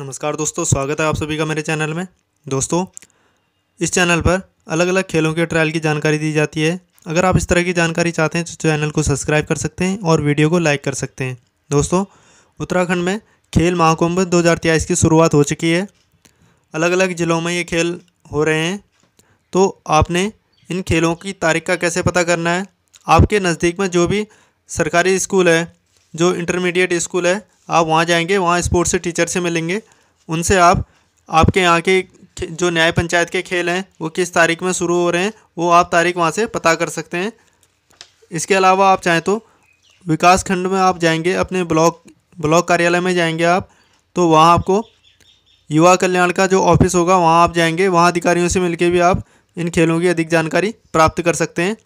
नमस्कार दोस्तों स्वागत है आप सभी का मेरे चैनल में दोस्तों इस चैनल पर अलग अलग खेलों के ट्रायल की जानकारी दी जाती है अगर आप इस तरह की जानकारी चाहते हैं तो चैनल को सब्सक्राइब कर सकते हैं और वीडियो को लाइक कर सकते हैं दोस्तों उत्तराखंड में खेल महाकुंभ दो की शुरुआत हो चुकी है अलग अलग ज़िलों में ये खेल हो रहे हैं तो आपने इन खेलों की तारीख का कैसे पता करना है आपके नज़दीक में जो भी सरकारी स्कूल है जो इंटरमीडिएट स्कूल है आप वहाँ जाएंगे वहाँ स्पोर्ट्स से टीचर से मिलेंगे उनसे आप आपके यहाँ के जो न्याय पंचायत के खेल हैं वो किस तारीख में शुरू हो रहे हैं वो आप तारीख वहाँ से पता कर सकते हैं इसके अलावा आप चाहें तो विकास खंड में आप जाएंगे अपने ब्लॉक ब्लॉक कार्यालय में जाएंगे आप तो वहाँ आपको युवा कल्याण का जो ऑफिस होगा वहाँ आप जाएंगे वहाँ अधिकारियों से मिलकर भी आप इन खेलों की अधिक जानकारी प्राप्त कर सकते हैं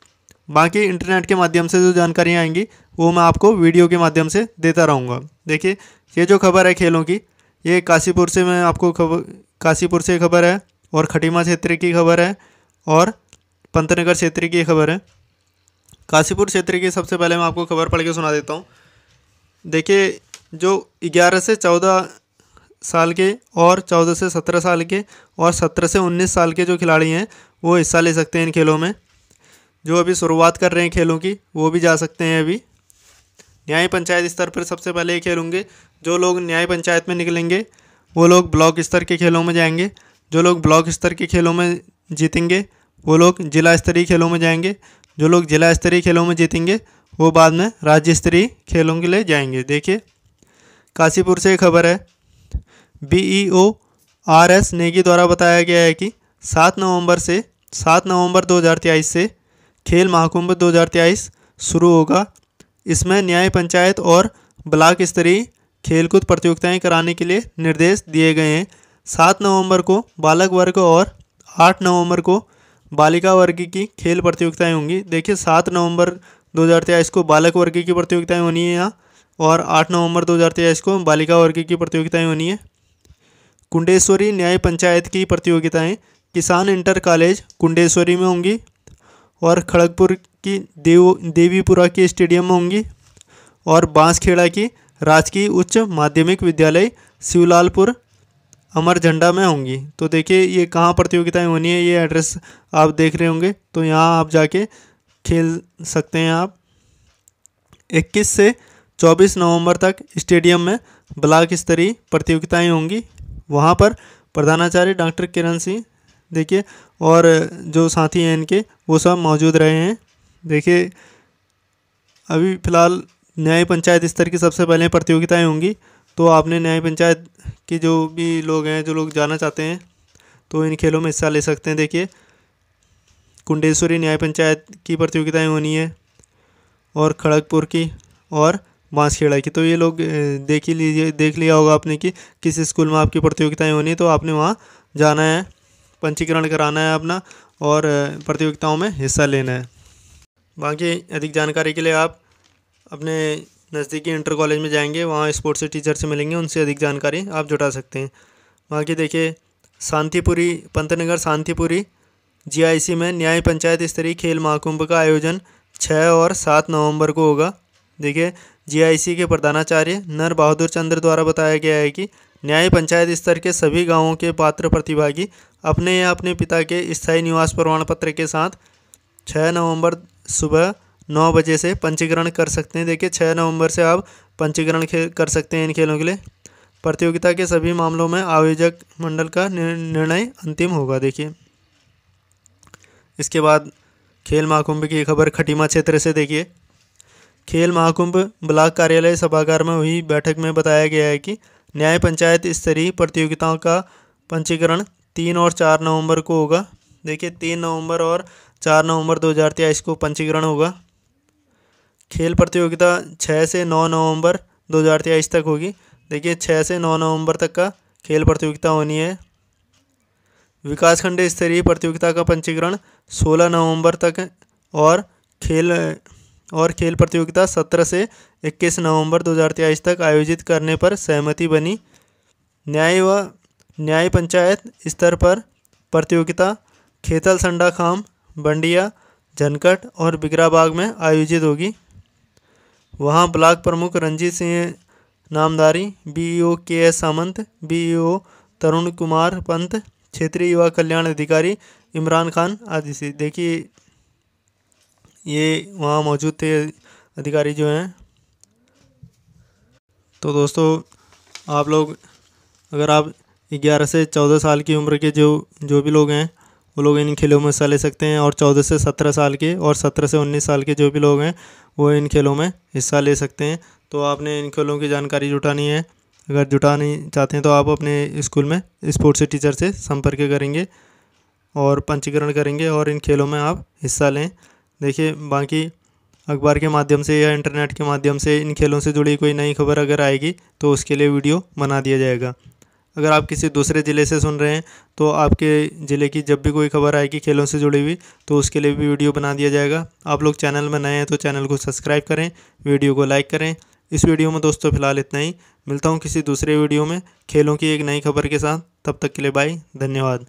बाकी इंटरनेट के माध्यम से जो जानकारियाँ आएंगी वो मैं आपको वीडियो के माध्यम से देता रहूँगा देखिए ये जो खबर है खेलों की ये काशीपुर से मैं आपको खबर काशीपुर से खबर है और खटीमा क्षेत्र की खबर है और पंतनगर क्षेत्र की खबर है काशीपुर क्षेत्र की सबसे पहले मैं आपको खबर पढ़ के सुना देता हूँ देखिए जो ग्यारह से चौदह साल के और चौदह से सत्रह साल के और सत्रह से उन्नीस साल के जो खिलाड़ी हैं वो हिस्सा ले सकते हैं इन खेलों में जो अभी शुरुआत कर रहे हैं खेलों की वो भी जा सकते हैं अभी न्याय पंचायत स्तर पर सबसे पहले ये खेल होंगे जो लोग न्याय पंचायत में निकलेंगे वो लोग ब्लॉक स्तर के खेलों में जाएंगे जो लोग ब्लॉक स्तर के खेलों में जीतेंगे वो लोग जिला स्तरीय खेलों में जाएंगे जो लोग जिला स्तरीय खेलों में जीतेंगे वो बाद में राज्य स्तरीय खेलों के लिए जाएंगे देखिए काशीपुर से खबर है B E O R S Negi द्वारा बताया गया है कि सात नवंबर से सात नवंबर 2023 से खेल महाकुंभ दो शुरू होगा इसमें न्याय पंचायत और ब्लॉक स्तरीय खेलकूद प्रतियोगिताएं कराने के लिए निर्देश दिए गए हैं सात नवंबर को बालक वर्ग और आठ नवंबर को बालिका वर्ग की खेल प्रतियोगिताएं होंगी देखिए सात नवंबर दो हज़ार तेईस को बालक वर्ग की प्रतियोगिताएं होनी है यहाँ और आठ नवंबर दो हज़ार तेईस को बालिका वर्ग की प्रतियोगिताएं होनी है कुंडेश्वरी न्याय पंचायत की प्रतियोगिताएं किसान इंटर कॉलेज कुंडेश्वरी में होंगी और खड़गपुर की देव देवीपुरा के स्टेडियम में होंगी और बांसखेड़ा की राजकीय उच्च माध्यमिक विद्यालय शिवलालपुर अमर झंडा में होंगी तो देखिए ये कहाँ प्रतियोगिताएं होनी है ये एड्रेस आप देख रहे होंगे तो यहाँ आप जाके खेल सकते हैं आप 21 से 24 नवंबर तक स्टेडियम में ब्लॉक स्तरीय प्रतियोगिताएं होंगी वहाँ पर प्रधानाचार्य डॉक्टर किरण सिंह देखिए और जो साथी हैं इनके वो सब मौजूद रहे हैं देखिए अभी फ़िलहाल न्याय पंचायत स्तर की सबसे पहले प्रतियोगिताएं होंगी तो आपने न्याय पंचायत के जो भी लोग हैं जो लोग जाना चाहते हैं तो इन खेलों में हिस्सा ले सकते हैं देखिए कुंडेश्वरी न्याय पंचायत की प्रतियोगिताएं होनी है और खड़गपुर की और बांसखेड़ा की तो ये लोग देख ही लीजिए देख लिया होगा आपने कि किस स्कूल में आपकी प्रतियोगिताएँ होनी है तो आपने वहाँ जाना है पंजीकरण कराना है अपना और प्रतियोगिताओं में हिस्सा लेना है बाकी अधिक जानकारी के लिए आप अपने नज़दीकी इंटर कॉलेज में जाएंगे वहाँ स्पोर्ट्स से टीचर से मिलेंगे उनसे अधिक जानकारी आप जुटा सकते हैं बाकी देखिए शांतिपुरी पंतनगर शांतिपुरी जीआईसी में न्याय पंचायत स्तरीय खेल महाकुंभ का आयोजन छः और सात नवंबर को होगा देखिए जीआईसी के प्रधानाचार्य नर बहादुर चंद्र द्वारा बताया गया है कि न्याय पंचायत स्तर के सभी गांवों के पात्र प्रतिभागी अपने या अपने पिता के स्थायी निवास प्रमाण पत्र के साथ 6 नवंबर सुबह नौ बजे से पंजीकरण कर सकते हैं देखिए 6 नवंबर से आप पंजीकरण कर सकते हैं इन खेलों के लिए प्रतियोगिता के सभी मामलों में आयोजक मंडल का निर्णय अंतिम होगा देखिए इसके बाद खेल महाकुंभ की खबर खटीमा क्षेत्र से देखिए खेल महाकुंभ ब्लॉक कार्यालय सभागार में हुई बैठक में बताया गया है कि न्याय पंचायत स्तरीय प्रतियोगिताओं का पंजीकरण तीन और चार नवंबर को होगा देखिए तीन नवंबर और चार नवंबर दो हजार तेईस को पंजीकरण होगा खेल प्रतियोगिता छः से नौ नवंबर दो हज़ार तेईस तक होगी देखिए छः से नौ नवंबर तक का खेल प्रतियोगिता होनी है विकासखंड स्तरीय प्रतियोगिता का पंजीकरण सोलह नवंबर तक और खेल और खेल प्रतियोगिता सत्रह से इक्कीस नवंबर 2023 तक आयोजित करने पर सहमति बनी न्याय व न्याय पंचायत स्तर पर प्रतियोगिता खेतल संडा खाम बंडिया झनकट और बिगराबाग में आयोजित होगी वहाँ ब्लॉक प्रमुख Ranjit Singh Namdari BEO K S Samant BEO Tarun Kumar Pant क्षेत्रीय युवा कल्याण अधिकारी इमरान खान आदि से देखिए ये वहाँ मौजूद थे अधिकारी जो हैं तो दोस्तों आप लोग अगर आप 11 से 14 साल की उम्र के जो जो भी लोग हैं वो लोग इन खेलों में हिस्सा ले सकते हैं और 14 से 17 साल के और 17 से 19 साल के जो भी लोग हैं वो इन खेलों में हिस्सा ले सकते हैं तो आपने इन खेलों की जानकारी जुटानी है अगर जुटानी चाहते हैं तो आप अपने स्कूल में स्पोर्ट्स टीचर से संपर्क करेंगे और पंजीकरण करेंगे और इन खेलों में आप हिस्सा लें देखिए बाकी अखबार के माध्यम से या इंटरनेट के माध्यम से इन खेलों से जुड़ी कोई नई खबर अगर आएगी तो उसके लिए वीडियो बना दिया जाएगा अगर आप किसी दूसरे ज़िले से सुन रहे हैं तो आपके ज़िले की जब भी कोई खबर आएगी खेलों से जुड़ी हुई तो उसके लिए भी वीडियो बना दिया जाएगा आप लोग चैनल में नए हैं तो चैनल को सब्सक्राइब करें वीडियो को लाइक करें इस वीडियो में दोस्तों फिलहाल इतना ही मिलता हूँ किसी दूसरे वीडियो में खेलों की एक नई खबर के साथ तब तक के लिए बाय धन्यवाद